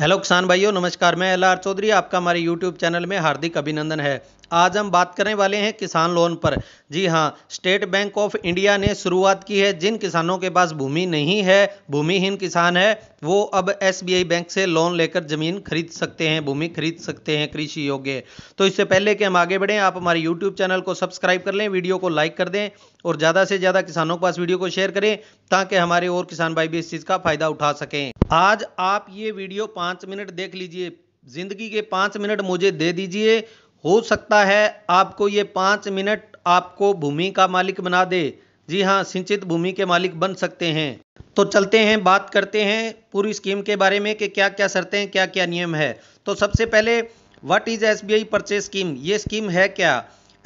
hello किसान भाइयों नमस्कार मैं एल आर चौधरी आपका हमारे यूट्यूब चैनल में हार्दिक अभिनंदन है आज हम बात करने वाले हैं किसान लोन पर जी हाँ स्टेट बैंक ऑफ इंडिया ने शुरुआत की है जिन किसानों के पास भूमि नहीं है भूमिहीन किसान है वो अब एसबीआई बैंक से लोन लेकर ज़मीन खरीद सकते हैं भूमि खरीद सकते हैं कृषि योग्य तो इससे पहले कि हम आगे बढ़ें आप हमारे यूट्यूब चैनल को सब्सक्राइब कर लें वीडियो को लाइक कर दें और ज़्यादा से ज़्यादा किसानों के पास वीडियो को शेयर करें ताकि हमारे और किसान भाई भी इस चीज़ का फ़ायदा उठा सकें आज आप ये वीडियो पाँच मिनट देख लीजिए ज़िंदगी के पाँच मिनट मुझे दे दीजिए हो सकता है आपको ये पाँच मिनट आपको भूमि का मालिक बना दे जी हाँ सिंचित भूमि के मालिक बन सकते हैं तो चलते हैं बात करते हैं पूरी स्कीम के बारे में कि क्या क्या शर्तें क्या क्या नियम है तो सबसे पहले what is S B I purchase scheme ये स्कीम है क्या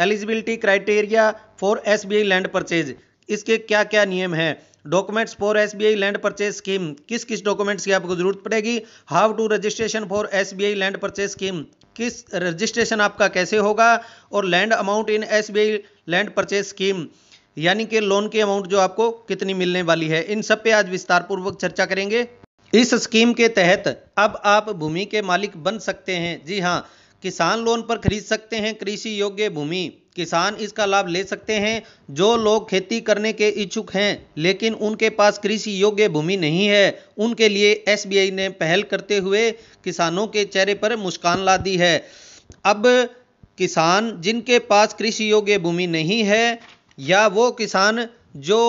eligibility criteria for S B I land purchase इसके क्या क्या नियम हैं documents for SBI land purchase scheme किस किस डॉक्यूमेंट्स की आपको जरूरत पड़ेगी how to registration for SBI land purchase scheme किस रजिस्ट्रेशन आपका कैसे होगा और land amount in SBI land purchase scheme यानी कि लोन की अमाउंट जो आपको कितनी मिलने वाली है इन सब पे आज विस्तार पूर्वक चर्चा करेंगे इस स्कीम के तहत अब आप भूमि के मालिक बन सकते हैं जी हाँ किसान लोन पर खरीद सकते हैं कृषि योग्य भूमि किसान इसका लाभ ले सकते हैं जो लोग खेती करने के इच्छुक हैं लेकिन उनके पास कृषि योग्य भूमि नहीं है उनके लिए एसबीआई ने पहल करते हुए किसानों के चेहरे पर मुस्कान ला दी है अब किसान जिनके पास कृषि योग्य भूमि नहीं है या वो किसान जो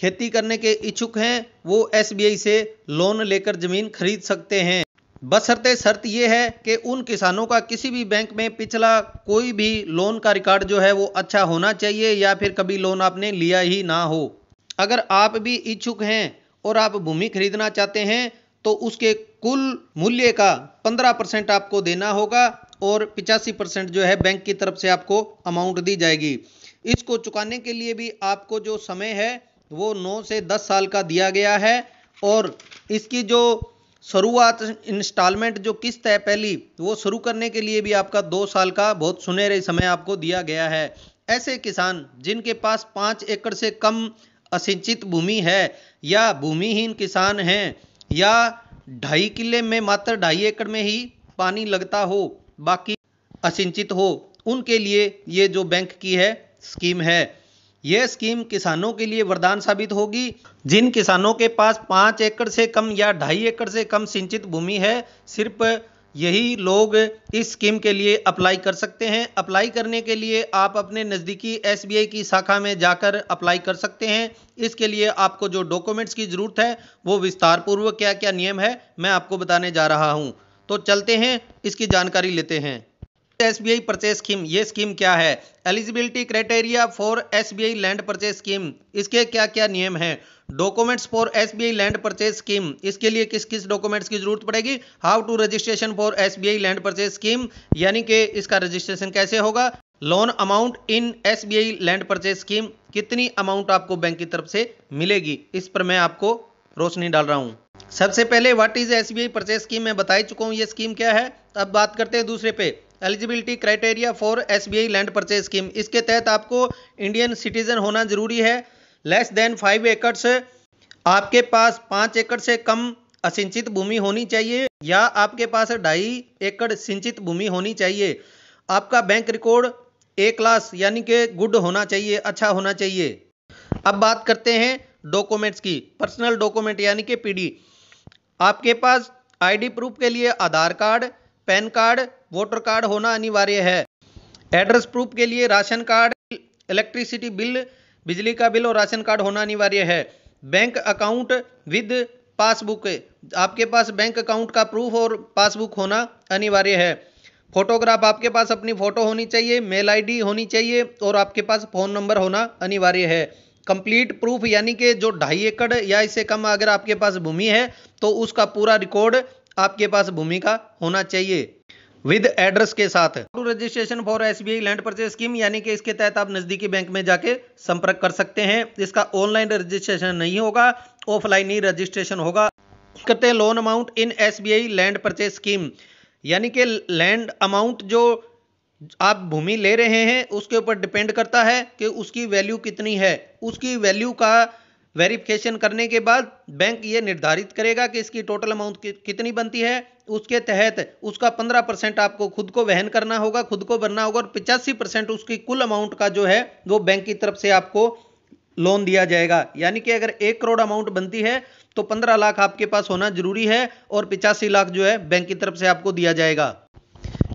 खेती करने के इच्छुक हैं वो एसबीआई से लोन लेकर ज़मीन खरीद सकते हैं बसरते शर्त ये है कि उन किसानों का किसी भी बैंक में पिछला कोई भी लोन का रिकॉर्ड जो है वो अच्छा होना चाहिए या फिर कभी लोन आपने लिया ही ना हो अगर आप भी इच्छुक हैं और आप भूमि खरीदना चाहते हैं तो उसके कुल मूल्य का 15 परसेंट आपको देना होगा और पिचासी परसेंट जो है बैंक की तरफ से आपको अमाउंट दी जाएगी इसको चुकाने के लिए भी आपको जो समय है वो नौ से दस साल का दिया गया है और इसकी जो शुरुआत इंस्टॉलमेंट जो किस्त है पहली वो शुरू करने के लिए भी आपका दो साल का बहुत सुनहरे समय आपको दिया गया है ऐसे किसान जिनके पास पाँच एकड़ से कम असिंचित भूमि है या भूमिहीन किसान हैं या ढाई किले में मात्र ढाई एकड़ में ही पानी लगता हो बाकी असिंचित हो उनके लिए ये जो बैंक की है स्कीम है यह स्कीम किसानों के लिए वरदान साबित होगी जिन किसानों के पास पाँच एकड़ से कम या ढाई एकड़ से कम सिंचित भूमि है सिर्फ यही लोग इस स्कीम के लिए अप्लाई कर सकते हैं अप्लाई करने के लिए आप अपने नज़दीकी एसबीआई की शाखा में जाकर अप्लाई कर सकते हैं इसके लिए आपको जो डॉक्यूमेंट्स की ज़रूरत है वो विस्तार पूर्वक क्या क्या नियम है मैं आपको बताने जा रहा हूँ तो चलते हैं इसकी जानकारी लेते हैं S B I purchase scheme ये स्कीम क्या है eligibility criteria for S B I land purchase scheme इसके क्या क्या नियम हैं documents for S B I land purchase scheme इसके लिए किस किस डॉक्यूमेंट्स की जरूरत पड़ेगी how to registration for S B I land purchase scheme यानी कि इसका रजिस्ट्रेशन कैसे होगा loan amount in S B I land purchase scheme कितनी अमाउंट आपको बैंक की तरफ से मिलेगी इस पर मैं आपको रोशनी डाल रहा हूँ सबसे पहले what is S B I purchase scheme मैं बताई चुका हूँ ये स्कीम क्या है अब बात करते हैं दूसरे पे eligibility criteria for I land purchase scheme इसके तहत आपको इंडियन सिटीजन होना जरूरी है लेस देन फाइव एकड़ आपके पास पाँच एकड़ से कम असिंचित भूमि होनी चाहिए या आपके पास ढाई एकड़ सिंचित भूमि होनी चाहिए आपका बैंक रिकॉर्ड ए क्लास यानी कि गुड होना चाहिए अच्छा होना चाहिए अब बात करते हैं डॉक्यूमेंट्स की पर्सनल डॉक्यूमेंट यानी कि पीडी आपके पास आईडी प्रूफ के लिए Aadhaar card PAN card voter card होना अनिवार्य है एड्रेस प्रूफ के लिए राशन कार्ड इलेक्ट्रिसिटी बिल बिजली का बिल और राशन कार्ड होना अनिवार्य है बैंक अकाउंट विद पासबुक आपके पास बैंक अकाउंट का प्रूफ और पासबुक होना अनिवार्य है फोटोग्राफ आपके पास अपनी फ़ोटो होनी चाहिए मेल आईडी होनी चाहिए और आपके पास फ़ोन नंबर होना अनिवार्य है कंप्लीट प्रूफ यानी कि जो ढाई एकड़ या इससे कम अगर आपके पास भूमि है तो उसका पूरा रिकॉर्ड आपके पास भूमि का होना चाहिए विद एड्रेस के साथ registration for S B I land purchase scheme यानी कि इसके तहत आप नजदीकी बैंक में जाके संपर्क कर सकते हैं इसका ऑनलाइन रजिस्ट्रेशन नहीं होगा ऑफलाइन ही रजिस्ट्रेशन होगा करते हैं loan amount in S B I land purchase scheme यानी कि लैंड अमाउंट जो आप भूमि ले रहे हैं उसके ऊपर डिपेंड करता है कि उसकी वैल्यू कितनी है उसकी वैल्यू का वेरिफिकेशन करने के बाद बैंक ये निर्धारित करेगा कि इसकी टोटल अमाउंट कितनी बनती है उसके तहत उसका 15 परसेंट आपको खुद को वहन करना होगा खुद को भरना होगा और पिचासी परसेंट उसकी कुल अमाउंट का जो है वो बैंक की तरफ से आपको लोन दिया जाएगा यानी कि अगर एक करोड़ अमाउंट बनती है तो पंद्रह लाख आपके पास होना जरूरी है और पिचासी लाख जो है बैंक की तरफ से आपको दिया जाएगा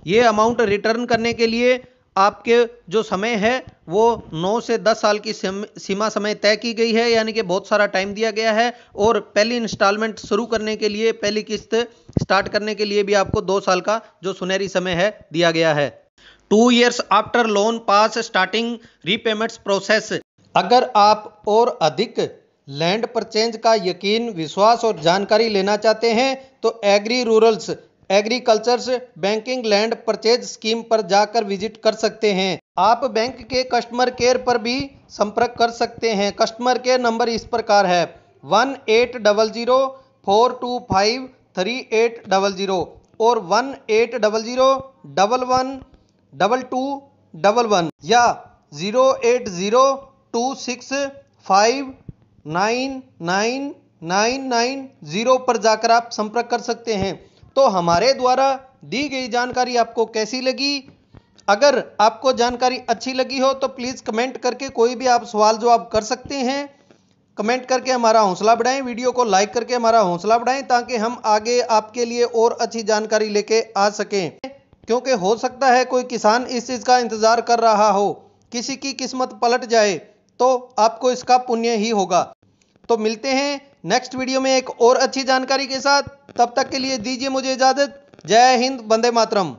ये अमाउंट रिटर्न करने के लिए आपके जो समय है वो 9 से 10 साल की सीमा समय तय की गई है यानी कि बहुत सारा टाइम दिया गया है और पहली इंस्टॉलमेंट शुरू करने के लिए पहली किस्त स्टार्ट करने के लिए भी आपको दो साल का जो सुनहरी समय है दिया गया है two years after loan pass starting repayments process अगर आप और अधिक लैंड परचेंज का यकीन विश्वास और जानकारी लेना चाहते हैं तो agri rurals agricultures banking land purchase scheme पर जाकर विजिट कर सकते हैं आप बैंक के कस्टमर केयर पर भी संपर्क कर सकते हैं कस्टमर केयर नंबर इस प्रकार है one eight double zero four two five three eight double zero और one eight double zero double one double two double one या zero eight zero two six five nine nine nine nine zero पर जाकर आप संपर्क कर सकते हैं तो हमारे द्वारा दी गई जानकारी आपको कैसी लगी अगर आपको जानकारी अच्छी लगी हो तो प्लीज़ कमेंट करके कोई भी आप सवाल जो आप कर सकते हैं कमेंट करके हमारा हौसला बढ़ाएं वीडियो को लाइक करके हमारा हौसला बढ़ाएं ताकि हम आगे आपके लिए और अच्छी जानकारी लेके आ सकें क्योंकि हो सकता है कोई किसान इस चीज़ का इंतज़ार कर रहा हो किसी की किस्मत पलट जाए तो आपको इसका पुण्य ही होगा तो मिलते हैं नेक्स्ट वीडियो में एक और अच्छी जानकारी के साथ तब तक के लिए दीजिए मुझे इजाजत जय हिंद वंदे मातरम